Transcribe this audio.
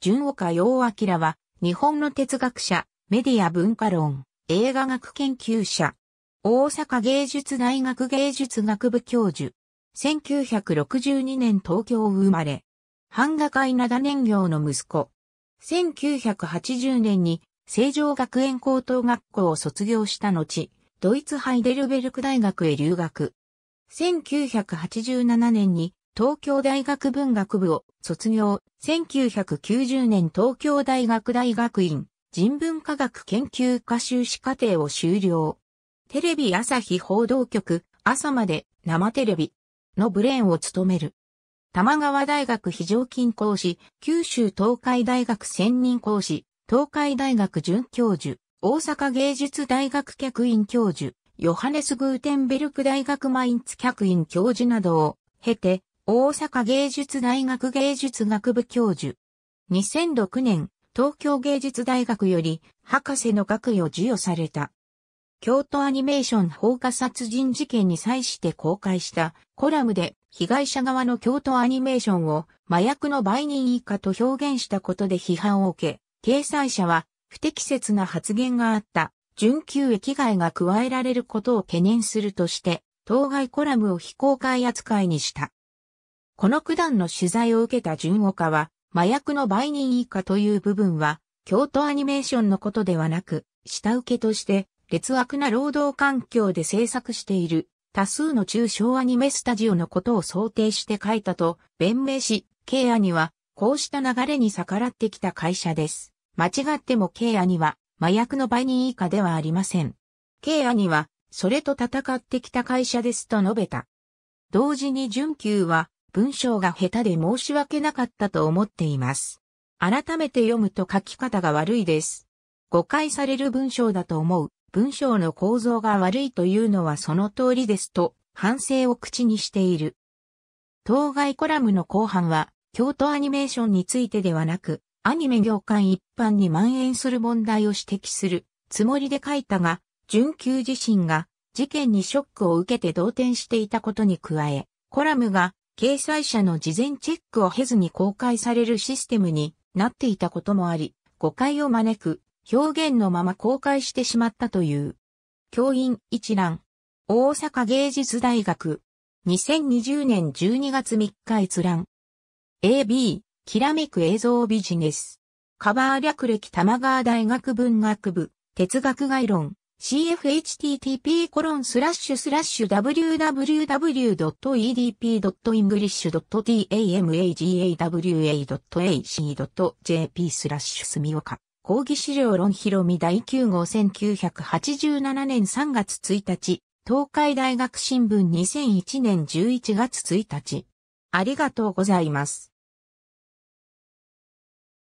純岡洋明は、日本の哲学者、メディア文化論、映画学研究者、大阪芸術大学芸術学部教授、1962年東京生まれ、版画界灘年業の息子、1980年に成城学園高等学校を卒業した後、ドイツハイデルベルク大学へ留学。1987年に東京大学文学部を卒業、1990年東京大学大学院人文科学研究科修士課程を修了。テレビ朝日報道局朝まで生テレビのブレーンを務める。玉川大学非常勤講師、九州東海大学専任講師、東海大学准教授、大阪芸術大学客員教授、ヨハネス・グーテンベルク大学マインツ客員教授などを経て、大阪芸術大学芸術学部教授。2006年、東京芸術大学より博士の学位を授与された。京都アニメーション放火殺人事件に際して公開したコラムで被害者側の京都アニメーションを麻薬の売人以下と表現したことで批判を受け、掲載者は不適切な発言があった準急益害が加えられることを懸念するとして、当該コラムを非公開扱いにした。この九段の取材を受けた順岡は、麻薬の売人以下という部分は、京都アニメーションのことではなく、下請けとして、劣悪な労働環境で制作している、多数の中小アニメスタジオのことを想定して書いたと、弁明し、ケアには、こうした流れに逆らってきた会社です。間違ってもケアには、麻薬の売人以下ではありません。ケアには、それと戦ってきた会社ですと述べた。同時に準急は、文章が下手で申し訳なかったと思っています。改めて読むと書き方が悪いです。誤解される文章だと思う。文章の構造が悪いというのはその通りですと、反省を口にしている。当該コラムの後半は、京都アニメーションについてではなく、アニメ業界一般に蔓延する問題を指摘するつもりで書いたが、準急自身が事件にショックを受けて動転していたことに加え、コラムが掲載者の事前チェックを経ずに公開されるシステムになっていたこともあり、誤解を招く表現のまま公開してしまったという。教員一覧。大阪芸術大学。2020年12月3日閲覧。AB、きらめく映像ビジネス。カバー略歴玉川大学文学部、哲学概論。cfhttp://www.edp.english.tamaga.ac.jp w スラッシュ住みおか。講義資料論広見第9号1987年3月1日。東海大学新聞2001年11月1日。ありがとうございます。